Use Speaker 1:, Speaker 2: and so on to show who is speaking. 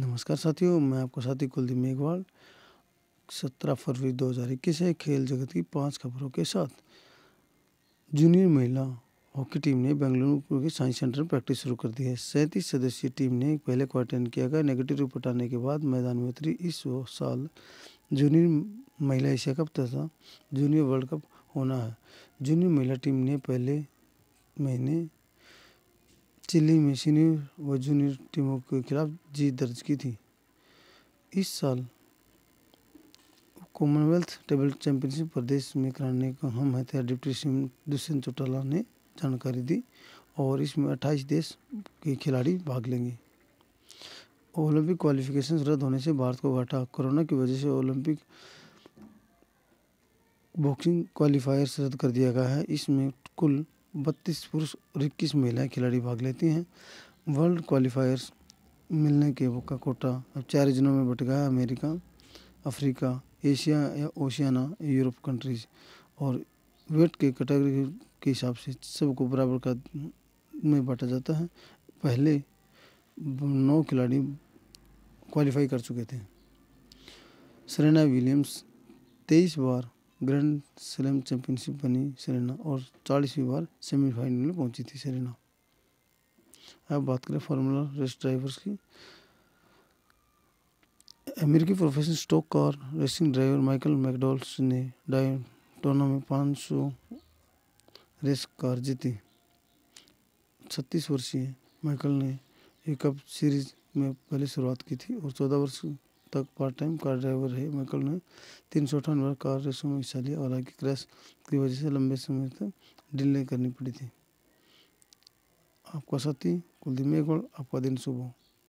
Speaker 1: नमस्कार साथियों मैं आपका साथी कुलदीप मेघवाल सत्रह फरवरी दो हज़ार इक्कीस है खेल जगत की पांच खबरों के साथ जूनियर महिला हॉकी टीम ने बेंगलुरु के साइंस सेंटर में प्रैक्टिस शुरू कर दी है सैंतीस सदस्यीय टीम ने पहले क्वार्टर किया गया नेगेटिव रिपोर्ट आने के बाद मैदान में उतरी इस साल जूनियर महिला एशिया कप तथा जूनियर वर्ल्ड कप होना है जूनियर महिला टीम ने पहले महीने चिली में सीनियर व जूनियर टीमों के खिलाफ जीत दर्ज की थी इस साल कॉमनवेल्थ टेबल चैंपियनशिप प्रदेश में कराने को हम हथियार डिप्टी सिंह दुष्यंत चौटाला ने जानकारी दी और इसमें 28 देश के खिलाड़ी भाग लेंगे ओलंपिक क्वालिफिकेशन रद्द होने से भारत को घाटा कोरोना की वजह से ओलंपिक बॉक्सिंग क्वालिफायर्स रद्द कर दिया गया है इसमें कुल बत्तीस पुरुष और इक्कीस महिलाएँ खिलाड़ी भाग लेती हैं वर्ल्ड क्वालिफायर्स मिलने के का कोटा अब चार जनों में बट गया है अमेरिका अफ्रीका एशिया या ओशियाना यूरोप कंट्रीज और वेट के कैटेगरी के हिसाब से सबको बराबर का में बांटा जाता है पहले नौ खिलाड़ी क्वालिफाई कर चुके थे सरेना विलियम्स तेईस बार ग्रैंड स्लैम चैंपियनशिप बनी सेरेना और चालीसवीं बार सेमीफाइनल में पहुंची थी सेरेना अब बात करें फार्मूला रेस ड्राइवर्स की अमेरिकी professional stock car racing driver Michael McDowell ने डायटोना में सौ रेस कार जीती छत्तीस वर्षीय माइकल ने एक कप सीरीज में पहले शुरुआत की थी और चौदह वर्ष तक पार्ट टाइम कार ड्राइवर रहे मैकल ने तीन सौ अठानवे कार रेसों में हिस्सा लिया और आगे क्रैश की वजह से लंबे समय तक डील करनी पड़ी थी आपका साथी कुलदीप मेघवाल आपका दिन शुभ हो